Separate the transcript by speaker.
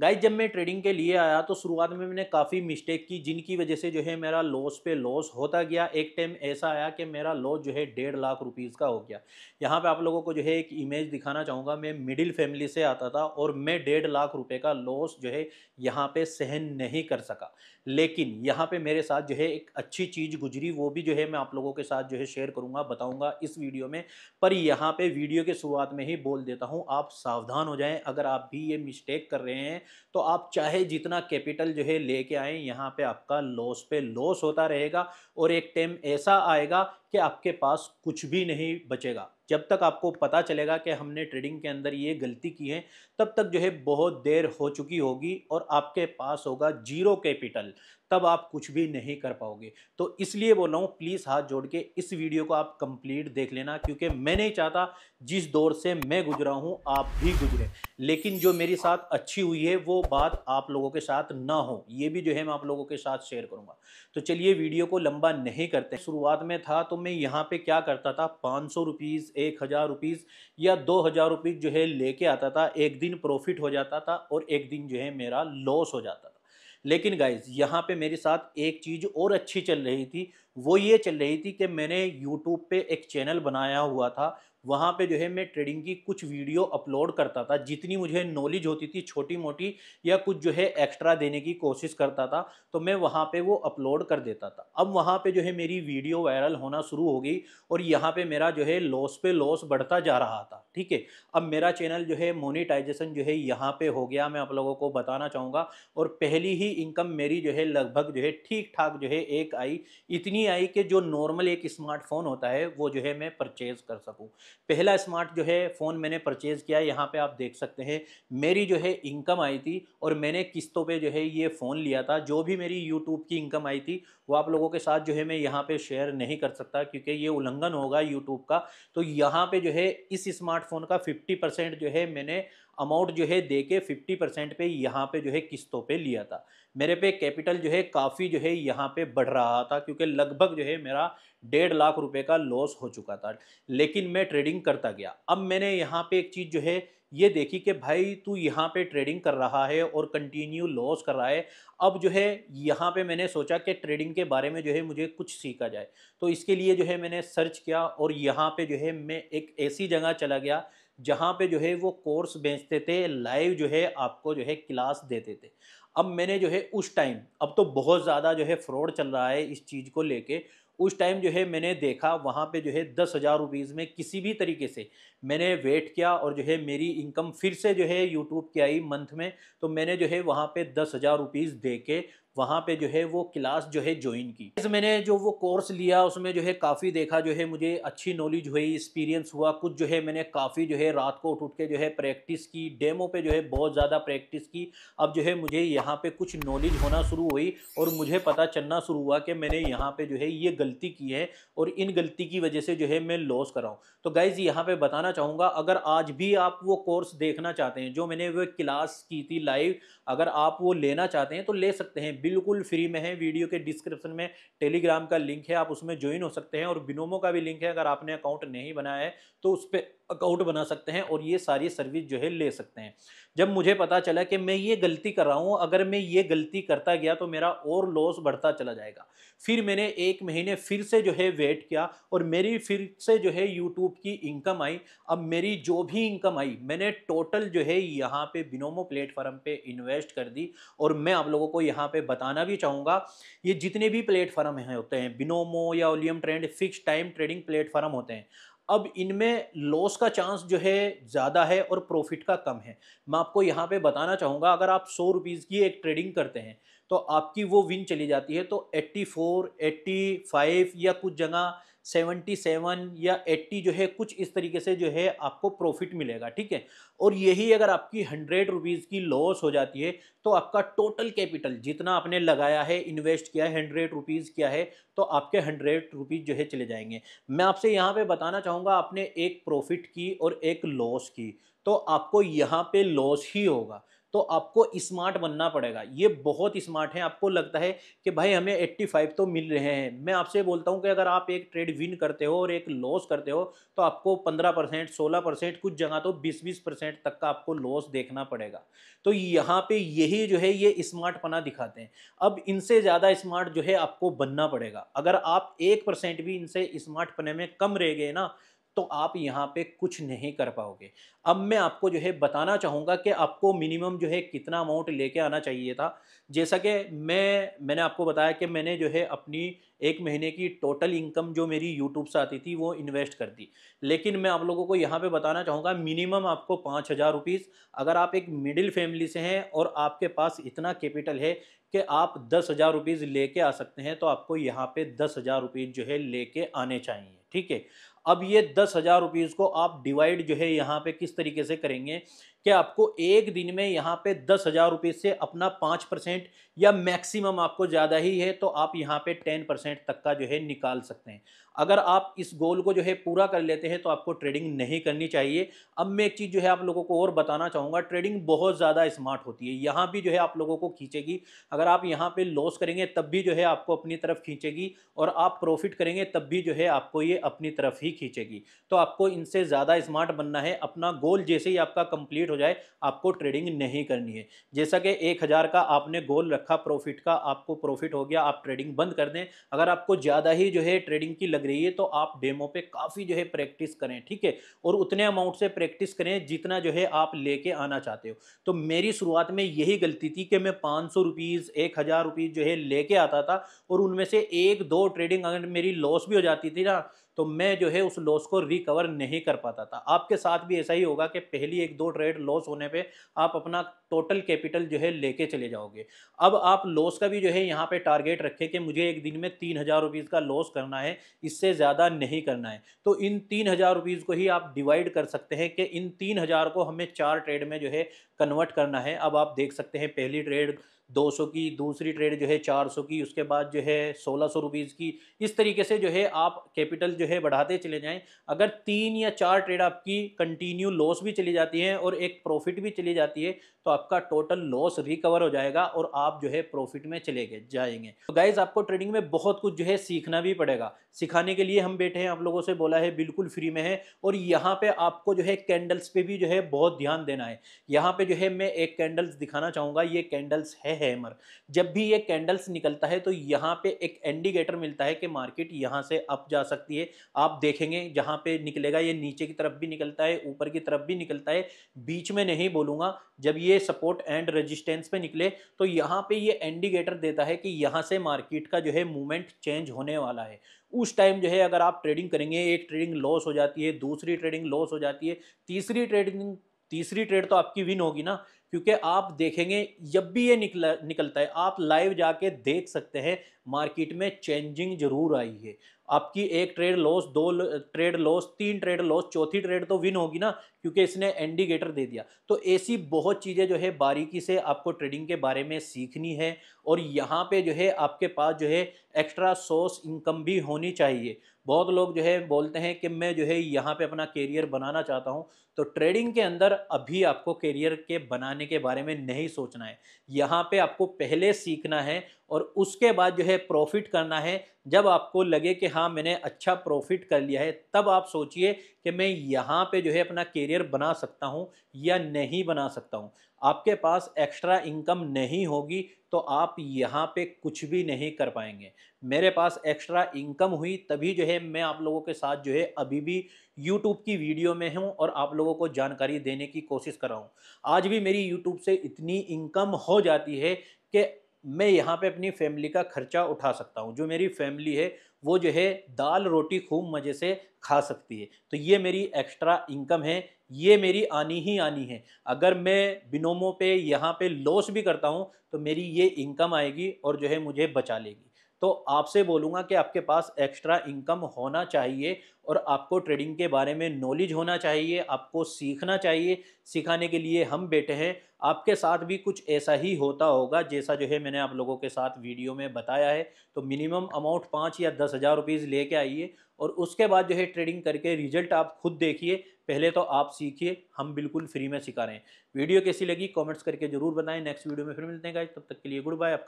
Speaker 1: guys जब मैं trading के लिए आया तो शुरुआत में मैंने काफ़ी मिस्टेक की जिनकी वजह से जो है मेरा लॉस पे लॉस होता गया एक टाइम ऐसा आया कि मेरा लॉस जो है डेढ़ लाख रुपीस का हो गया यहाँ पे आप लोगों को जो है एक इमेज दिखाना चाहूँगा मैं मिडिल फैमिली से आता था और मैं डेढ़ लाख रुपये का लॉस जो है यहाँ पर सहन नहीं कर सका लेकिन यहाँ पे मेरे साथ जो है एक अच्छी चीज़ गुजरी वो भी जो है मैं आप लोगों के साथ जो है शेयर करूँगा बताऊँगा इस वीडियो में पर यहाँ पे वीडियो के शुरुआत में ही बोल देता हूँ आप सावधान हो जाएं अगर आप भी ये मिस्टेक कर रहे हैं तो आप चाहे जितना कैपिटल जो है लेके आएँ यहाँ पर आपका लॉस पे लॉस होता रहेगा और एक टाइम ऐसा आएगा कि आपके पास कुछ भी नहीं बचेगा जब तक आपको पता चलेगा कि हमने ट्रेडिंग के अंदर ये गलती की है तब तक जो है बहुत देर हो चुकी होगी और आपके पास होगा जीरो कैपिटल तब आप कुछ भी नहीं कर पाओगे तो इसलिए बोल रहा हूँ प्लीज़ हाथ जोड़ के इस वीडियो को आप कंप्लीट देख लेना क्योंकि मैं नहीं चाहता जिस दौर से मैं गुजरा हूँ आप भी गुजरे लेकिन जो मेरे साथ अच्छी हुई है वो बात आप लोगों के साथ ना हो ये भी जो है मैं आप लोगों के साथ शेयर करूँगा तो चलिए वीडियो को लंबा नहीं करते शुरुआत में था तो मैं यहाँ पे क्या करता था पाँच सौ रुपीज़ एक हज़ार रुपीज़ या दो हज़ार रुपीज़ जो है लेके आता था एक दिन प्रॉफिट हो जाता था और एक दिन जो है मेरा लॉस हो जाता था लेकिन गाइज यहाँ पे मेरे साथ एक चीज़ और अच्छी चल रही थी वो ये चल रही थी कि मैंने यूट्यूब पे एक चैनल बनाया हुआ था वहाँ पे जो है मैं ट्रेडिंग की कुछ वीडियो अपलोड करता था जितनी मुझे नॉलेज होती थी छोटी मोटी या कुछ जो है एक्स्ट्रा देने की कोशिश करता था तो मैं वहाँ पे वो अपलोड कर देता था अब वहाँ पे जो है मेरी वीडियो वायरल होना शुरू हो गई और यहाँ पे मेरा जो है लॉस पे लॉस बढ़ता जा रहा था ठीक है अब मेरा चैनल जो है मोनिटाइजेशन जो है यहाँ पर हो गया मैं आप लोगों को बताना चाहूँगा और पहली ही इनकम मेरी जो है लगभग जो है ठीक ठाक जो है एक आई इतनी आई कि जो नॉर्मल एक स्मार्टफोन होता है वो जो है मैं परचेज़ कर सकूँ पहला स्मार्ट जो है फ़ोन मैंने परचेज़ किया यहाँ पे आप देख सकते हैं मेरी जो है इनकम आई थी और मैंने किस्तों पे जो है ये फ़ोन लिया था जो भी मेरी यूट्यूब की इनकम आई थी वो आप लोगों के साथ जो है मैं यहाँ पे शेयर नहीं कर सकता क्योंकि ये उल्लंघन होगा यूट्यूब का तो यहाँ पर जो है इस स्मार्टफोन का फिफ्टी जो है मैंने अमाउंट जो है दे के फिफ्टी परसेंट पे यहाँ पे जो है किस्तों पे लिया था मेरे पे कैपिटल जो है काफ़ी जो है यहाँ पे बढ़ रहा था क्योंकि लगभग जो है मेरा डेढ़ लाख रुपए का लॉस हो चुका था लेकिन मैं ट्रेडिंग करता गया अब मैंने यहाँ पे एक चीज़ जो है ये देखी कि भाई तू यहाँ पे ट्रेडिंग कर रहा है और कंटिन्यू लॉस कर रहा है अब जो है यहाँ पे मैंने सोचा कि ट्रेडिंग के बारे में जो है मुझे कुछ सीखा जाए तो इसके लिए जो है मैंने सर्च किया और यहाँ पर जो है मैं एक ऐसी जगह चला गया जहाँ पे जो है वो कोर्स बेचते थे लाइव जो है आपको जो है क्लास देते थे अब मैंने जो है उस टाइम अब तो बहुत ज़्यादा जो है फ्रॉड चल रहा है इस चीज़ को लेके उस टाइम जो है मैंने देखा वहाँ पे जो है दस हज़ार रुपीज़ में किसी भी तरीके से मैंने वेट किया और जो है मेरी इनकम फिर से जो है यूट्यूब की आई मंथ में तो मैंने जो है वहाँ पे दस हज़ार रुपीज़ दे के वहाँ पे जो है वो क्लास जो है ज्वाइन की मैंने जो वो कोर्स लिया उसमें जो है काफ़ी देखा जो है मुझे अच्छी नॉलेज हुई एक्सपीरियंस हुआ कुछ जो है मैंने काफ़ी जो है रात को उठ उठ के जो है प्रैक्टिस की डेमो पे जो है बहुत ज़्यादा प्रैक्टिस की अब जो है मुझे यहाँ पे कुछ नॉलेज होना शुरू हुई और मुझे पता चलना शुरू हुआ कि मैंने यहाँ पे जो है ये गलती की है और इन गलती की वजह से जो है मैं लॉस कराऊँ तो गाइज़ यहाँ पर बताना चाहूँगा अगर आज भी आप वो कोर्स देखना चाहते हैं जो मैंने वो क्लास की थी लाइव अगर आप वो लेना चाहते हैं तो ले सकते हैं बिल्कुल फ्री में है वीडियो के डिस्क्रिप्शन में टेलीग्राम का लिंक है आप उसमें ज्वाइन हो सकते हैं और बिनोमो का भी लिंक है अगर आपने अकाउंट नहीं बनाया है तो उस पर अकाउंट बना सकते हैं और ये सारी सर्विस जो है ले सकते हैं जब मुझे पता चला कि मैं ये गलती कर रहा हूँ अगर मैं ये गलती करता गया तो मेरा और लॉस बढ़ता चला जाएगा फिर मैंने एक महीने फिर से जो है वेट किया और मेरी फिर से जो है यूट्यूब की इनकम आई अब मेरी जो भी इनकम आई मैंने टोटल जो है यहाँ पे बिनोमो प्लेटफॉर्म पे इन्वेस्ट कर दी और मैं आप लोगों को यहाँ पे बताना भी चाहूँगा ये जितने भी प्लेटफॉर्म होते हैं बिनोमो या ओलियम trend fix time trading platform होते हैं अब इनमें लॉस का चांस जो है ज़्यादा है और प्रॉफिट का कम है मैं आपको यहाँ पे बताना चाहूँगा अगर आप सौ रुपीज़ की एक ट्रेडिंग करते हैं तो आपकी वो विन चली जाती है तो 84, 85 या कुछ जगह 77 या 80 जो है कुछ इस तरीके से जो है आपको प्रॉफिट मिलेगा ठीक है और यही अगर आपकी हंड्रेड रुपीज़ की लॉस हो जाती है तो आपका टोटल कैपिटल जितना आपने लगाया है इन्वेस्ट किया है हंड्रेड रुपीज़ किया है तो आपके हंड्रेड रुपीज़ जो है चले जाएंगे मैं आपसे यहाँ पे बताना चाहूँगा आपने एक प्रॉफिट की और एक लॉस की तो आपको यहाँ पर लॉस ही होगा तो आपको स्मार्ट बनना पड़ेगा ये बहुत स्मार्ट है आपको लगता है कि भाई हमें 85 तो मिल रहे हैं मैं आपसे बोलता हूँ कि अगर आप एक ट्रेड विन करते हो और एक लॉस करते हो तो आपको 15 परसेंट सोलह परसेंट कुछ जगह तो 20-20 परसेंट तक का आपको लॉस देखना पड़ेगा तो यहाँ पे यही जो है ये स्मार्ट पना दिखाते हैं अब इनसे ज़्यादा स्मार्ट जो है आपको बनना पड़ेगा अगर आप एक भी इनसे पने में कम रह गए ना तो आप यहाँ पे कुछ नहीं कर पाओगे अब मैं आपको जो है बताना चाहूँगा कि आपको मिनिमम जो है कितना अमाउंट लेके आना चाहिए था जैसा कि मैं मैंने आपको बताया कि मैंने जो है अपनी एक महीने की टोटल इनकम जो मेरी यूट्यूब से आती थी वो इन्वेस्ट कर दी लेकिन मैं आप लोगों को यहाँ पे बताना चाहूँगा मिनिमम आपको पाँच हज़ार रुपीज़ अगर आप एक मिडिल फैमिली से हैं और आपके पास इतना कैपिटल है कि आप दस हज़ार रुपीज़ ले आ सकते हैं तो आपको यहाँ पे दस हज़ार रुपीज़ जो है लेके आने चाहिए ठीक है अब ये दस हज़ार रुपीज़ को आप डिवाइड जो है यहाँ पे किस तरीके से करेंगे कि आपको एक दिन में यहाँ पे दस हज़ार रुपीज़ से अपना पाँच परसेंट या मैक्सिमम आपको ज़्यादा ही है तो आप यहाँ पे टेन परसेंट तक का जो है निकाल सकते हैं अगर आप इस गोल को जो है पूरा कर लेते हैं तो आपको ट्रेडिंग नहीं करनी चाहिए अब मैं एक चीज़ जो है आप लोगों को और बताना चाहूँगा ट्रेडिंग बहुत ज़्यादा स्मार्ट होती है यहाँ भी जो है आप लोगों को खींचेगी अगर आप यहाँ पर लॉस करेंगे तब भी जो है आपको अपनी तरफ खींचेगी और आप प्रॉफिट करेंगे तब भी जो है आपको ये अपनी तरफ ही ही खींचेगी तो आपको इनसे ज़्यादा स्मार्ट बनना है अपना गोल जैसे ही आपका कंप्लीट हो जाए आपको ट्रेडिंग नहीं करनी है जैसा कि एक हज़ार का आपने गोल रखा प्रॉफिट का आपको प्रॉफिट हो गया आप ट्रेडिंग बंद कर दें अगर आपको ज़्यादा ही जो है ट्रेडिंग की लग रही है तो आप डेमो पर काफ़ी जो है प्रैक्टिस करें ठीक है और उतने अमाउंट से प्रैक्टिस करें जितना जो है आप लेके आना चाहते हो तो मेरी शुरुआत में यही गलती थी कि मैं पाँच सौ रुपीज़ एक हज़ार रुपीज़ जो है लेके आता था और उनमें से एक दो ट्रेडिंग अगर मेरी लॉस भी हो जाती थी ना तो मैं जो है उस लॉस को रिकवर नहीं कर पाता था आपके साथ भी ऐसा ही होगा कि पहली एक दो ट्रेड लॉस होने पे आप अपना टोटल कैपिटल जो है लेके चले जाओगे अब आप लॉस का भी जो है यहाँ पे टारगेट रखें कि मुझे एक दिन में तीन हज़ार रुपीज़ का लॉस करना है इससे ज़्यादा नहीं करना है तो इन तीन हज़ार रुपीज़ को ही आप डिवाइड कर सकते हैं कि इन तीन हज़ार को हमें चार ट्रेड में जो है कन्वर्ट करना है अब आप देख सकते हैं पहली ट्रेड 200 की दूसरी ट्रेड जो है 400 की उसके बाद जो है सोलह सौ रुपीज़ की इस तरीके से जो है आप कैपिटल जो है बढ़ाते चले जाएं अगर तीन या चार ट्रेड आपकी कंटिन्यू लॉस भी चली जाती है और एक प्रॉफिट भी चली जाती है तो आपका टोटल लॉस रिकवर हो जाएगा और आप जो है प्रॉफिट में चले गए जाएंगे तो गाइज़ आपको ट्रेडिंग में बहुत कुछ जो है सीखना भी पड़ेगा सिखाने के लिए हम बैठे हैं आप लोगों से बोला है बिल्कुल फ्री में है और यहाँ पे आपको जो है कैंडल्स पे भी जो है बहुत ध्यान देना है यहाँ पे जो है मैं एक कैंडल्स दिखाना चाहूँगा ये कैंडल्स है हैमर जब भी ये कैंडल्स निकलता है तो यहाँ पे एक इंडिकेटर मिलता है कि मार्केट यहाँ से अप जा सकती है आप देखेंगे जहाँ पे निकलेगा ये नीचे की तरफ भी निकलता है ऊपर की तरफ भी निकलता है बीच में नहीं बोलूँगा जब ये सपोर्ट एंड रजिस्टेंस पे निकले तो यहाँ पर ये इंडिकेटर देता है कि यहाँ से मार्केट का जो है मूवमेंट चेंज होने वाला है उस टाइम जो है अगर आप ट्रेडिंग करेंगे एक ट्रेडिंग लॉस हो जाती है दूसरी ट्रेडिंग लॉस हो जाती है तीसरी ट्रेडिंग तीसरी ट्रेड तो आपकी विन होगी ना क्योंकि आप देखेंगे जब भी ये निकला निकलता है आप लाइव जाके देख सकते हैं मार्केट में चेंजिंग जरूर आई है आपकी एक ट्रेड लॉस दो ट्रेड लॉस तीन ट्रेड लॉस चौथी ट्रेड तो विन होगी ना क्योंकि इसने इंडिकेटर दे दिया तो ऐसी बहुत चीज़ें जो है बारीकी से आपको ट्रेडिंग के बारे में सीखनी है और यहाँ पे जो है आपके पास जो है एक्स्ट्रा सोर्स इनकम भी होनी चाहिए बहुत लोग जो है बोलते हैं कि मैं जो है यहाँ पर अपना कैरियर बनाना चाहता हूँ तो ट्रेडिंग के अंदर अभी आपको कैरियर के बनाने बनाने के बारे में नहीं सोचना है यहाँ पे आपको पहले सीखना है और उसके बाद जो है प्रॉफिट करना है जब आपको लगे कि हाँ मैंने अच्छा प्रॉफिट कर लिया है तब आप सोचिए कि मैं यहाँ पे जो है अपना करियर बना सकता हूँ या नहीं बना सकता हूँ आपके पास एक्स्ट्रा इनकम नहीं होगी तो आप यहाँ पे कुछ भी नहीं कर पाएंगे मेरे पास एक्स्ट्रा इनकम हुई तभी जो है मैं आप लोगों के साथ जो है अभी भी यूट्यूब की वीडियो में हूँ और आप लोगों को जानकारी देने की कोशिश कर रहा हूँ आज भी मेरी यूट्यूब से इतनी इनकम हो जाती है कि मैं यहाँ पे अपनी फैमिली का खर्चा उठा सकता हूँ जो मेरी फैमिली है वो जो है दाल रोटी खूब मज़े से खा सकती है तो ये मेरी एक्स्ट्रा इनकम है ये मेरी आनी ही आनी है अगर मैं बिनोमों पे यहाँ पे लॉस भी करता हूँ तो मेरी ये इनकम आएगी और जो है मुझे बचा लेगी तो आपसे बोलूँगा कि आपके पास एक्स्ट्रा इनकम होना चाहिए और आपको ट्रेडिंग के बारे में नॉलेज होना चाहिए आपको सीखना चाहिए सिखाने के लिए हम बैठे हैं आपके साथ भी कुछ ऐसा ही होता होगा जैसा जो है मैंने आप लोगों के साथ वीडियो में बताया है तो मिनिमम अमाउंट पाँच या दस हज़ार रुपीज़ ले आइए और उसके बाद जो है ट्रेडिंग करके रिजल्ट आप खुद देखिए पहले तो आप सीखिए हम बिल्कुल फ्री में सिखा रहे हैं वीडियो कैसी लगी कॉमेंट्स करके जरूर बताएँ नेक्स्ट वीडियो में फिर मिलते हैं गाइज तब तक के लिए गुड बाय आपका